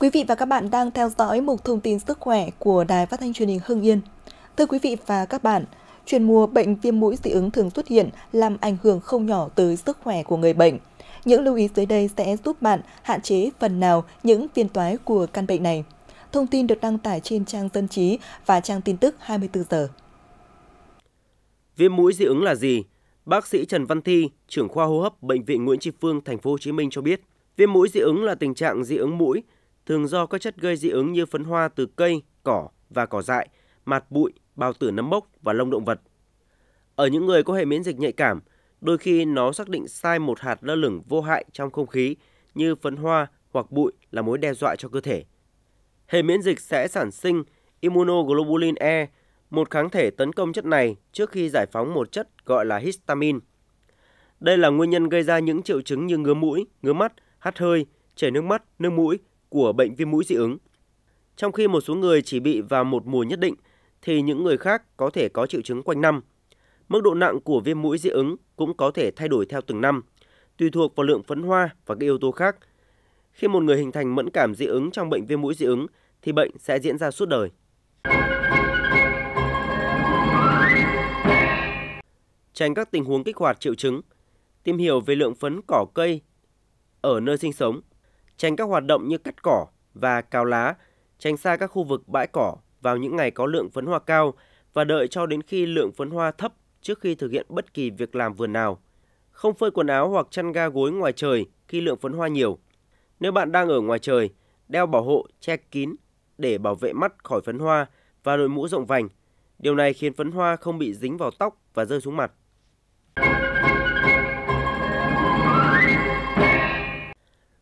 Quý vị và các bạn đang theo dõi mục thông tin sức khỏe của Đài Phát thanh Truyền hình Hưng Yên. Thưa quý vị và các bạn, chuyển mùa bệnh viêm mũi dị ứng thường xuất hiện làm ảnh hưởng không nhỏ tới sức khỏe của người bệnh. Những lưu ý dưới đây sẽ giúp bạn hạn chế phần nào những phiên toái của căn bệnh này. Thông tin được đăng tải trên trang dân trí và trang tin tức 24 giờ. Viêm mũi dị ứng là gì? Bác sĩ Trần Văn Thi, trưởng khoa hô hấp bệnh viện Nguyễn Tri Phương thành phố Hồ Chí Minh cho biết, viêm mũi dị ứng là tình trạng dị ứng mũi thường do các chất gây dị ứng như phấn hoa từ cây, cỏ và cỏ dại, mạt bụi, bao tử nấm mốc và lông động vật. Ở những người có hệ miễn dịch nhạy cảm, đôi khi nó xác định sai một hạt lơ lửng vô hại trong không khí như phấn hoa hoặc bụi là mối đe dọa cho cơ thể. Hệ miễn dịch sẽ sản sinh immunoglobulin E, một kháng thể tấn công chất này trước khi giải phóng một chất gọi là histamine. Đây là nguyên nhân gây ra những triệu chứng như ngứa mũi, ngứa mắt, hắt hơi, chảy nước mắt, nước mũi, của bệnh viêm mũi dị ứng. Trong khi một số người chỉ bị vào một mùa nhất định, thì những người khác có thể có triệu chứng quanh năm. Mức độ nặng của viêm mũi dị ứng cũng có thể thay đổi theo từng năm, tùy thuộc vào lượng phấn hoa và các yếu tố khác. Khi một người hình thành mẫn cảm dị ứng trong bệnh viêm mũi dị ứng, thì bệnh sẽ diễn ra suốt đời. Tránh các tình huống kích hoạt triệu chứng, tìm hiểu về lượng phấn cỏ cây ở nơi sinh sống tránh các hoạt động như cắt cỏ và cào lá, tránh xa các khu vực bãi cỏ vào những ngày có lượng phấn hoa cao và đợi cho đến khi lượng phấn hoa thấp trước khi thực hiện bất kỳ việc làm vườn nào. Không phơi quần áo hoặc chăn ga gối ngoài trời khi lượng phấn hoa nhiều. Nếu bạn đang ở ngoài trời, đeo bảo hộ che kín để bảo vệ mắt khỏi phấn hoa và đội mũ rộng vành. Điều này khiến phấn hoa không bị dính vào tóc và rơi xuống mặt.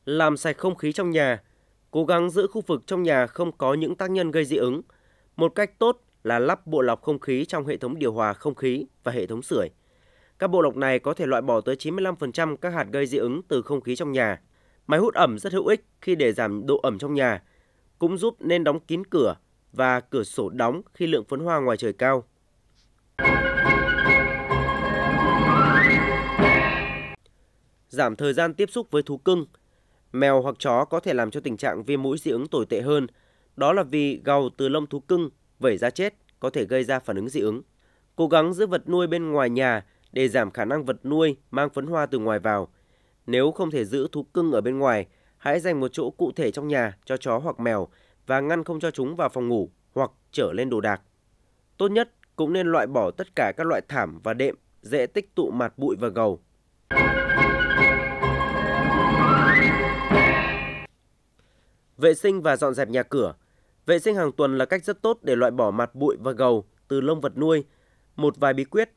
làm sạch không khí trong nhà, cố gắng giữ khu vực trong nhà không có những tác nhân gây dị ứng. Một cách tốt là lắp bộ lọc không khí trong hệ thống điều hòa không khí và hệ thống sưởi. Các bộ lọc này có thể loại bỏ tới 95% các hạt gây dị ứng từ không khí trong nhà. Máy hút ẩm rất hữu ích khi để giảm độ ẩm trong nhà, cũng giúp nên đóng kín cửa và cửa sổ đóng khi lượng phấn hoa ngoài trời cao. Giảm thời gian tiếp xúc với thú cưng – mèo hoặc chó có thể làm cho tình trạng viêm mũi dị ứng tồi tệ hơn. Đó là vì gầu từ lông thú cưng, vẩy ra chết có thể gây ra phản ứng dị ứng. Cố gắng giữ vật nuôi bên ngoài nhà để giảm khả năng vật nuôi mang phấn hoa từ ngoài vào. Nếu không thể giữ thú cưng ở bên ngoài, hãy dành một chỗ cụ thể trong nhà cho chó hoặc mèo và ngăn không cho chúng vào phòng ngủ hoặc trở lên đồ đạc. Tốt nhất cũng nên loại bỏ tất cả các loại thảm và đệm dễ tích tụ mạt bụi và gầu. Vệ sinh và dọn dẹp nhà cửa. Vệ sinh hàng tuần là cách rất tốt để loại bỏ mặt bụi và gầu từ lông vật nuôi. Một vài bí quyết.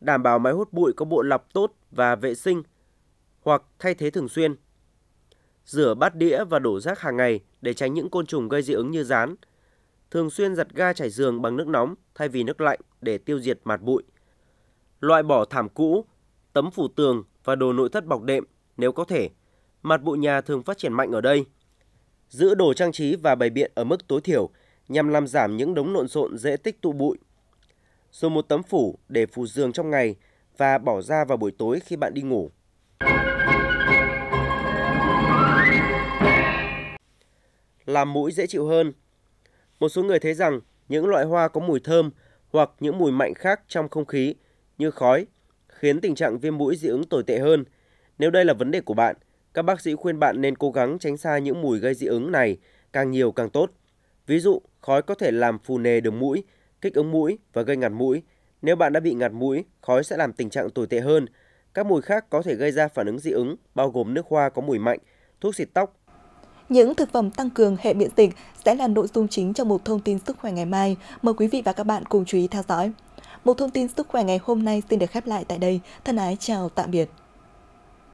Đảm bảo máy hút bụi có bộ lọc tốt và vệ sinh hoặc thay thế thường xuyên. Rửa bát đĩa và đổ rác hàng ngày để tránh những côn trùng gây dị ứng như rán. Thường xuyên giặt ga chải giường bằng nước nóng thay vì nước lạnh để tiêu diệt mặt bụi. Loại bỏ thảm cũ, tấm phủ tường và đồ nội thất bọc đệm nếu có thể. Mặt bụi nhà thường phát triển mạnh ở đây giữ đồ trang trí và bày biện ở mức tối thiểu nhằm làm giảm những đống lộn xộn dễ tích tụ bụi. dùng một tấm phủ để phủ giường trong ngày và bỏ ra vào buổi tối khi bạn đi ngủ. Làm mũi dễ chịu hơn. Một số người thấy rằng những loại hoa có mùi thơm hoặc những mùi mạnh khác trong không khí như khói khiến tình trạng viêm mũi dị ứng tồi tệ hơn. Nếu đây là vấn đề của bạn – các bác sĩ khuyên bạn nên cố gắng tránh xa những mùi gây dị ứng này, càng nhiều càng tốt. Ví dụ, khói có thể làm phù nề đường mũi, kích ứng mũi và gây ngạt mũi. Nếu bạn đã bị ngạt mũi, khói sẽ làm tình trạng tồi tệ hơn. Các mùi khác có thể gây ra phản ứng dị ứng, bao gồm nước hoa có mùi mạnh, thuốc xịt tóc. Những thực phẩm tăng cường hệ miễn dịch sẽ là nội dung chính trong một thông tin sức khỏe ngày mai. Mời quý vị và các bạn cùng chú ý theo dõi. Một thông tin sức khỏe ngày hôm nay xin được khép lại tại đây. Thân ái chào tạm biệt.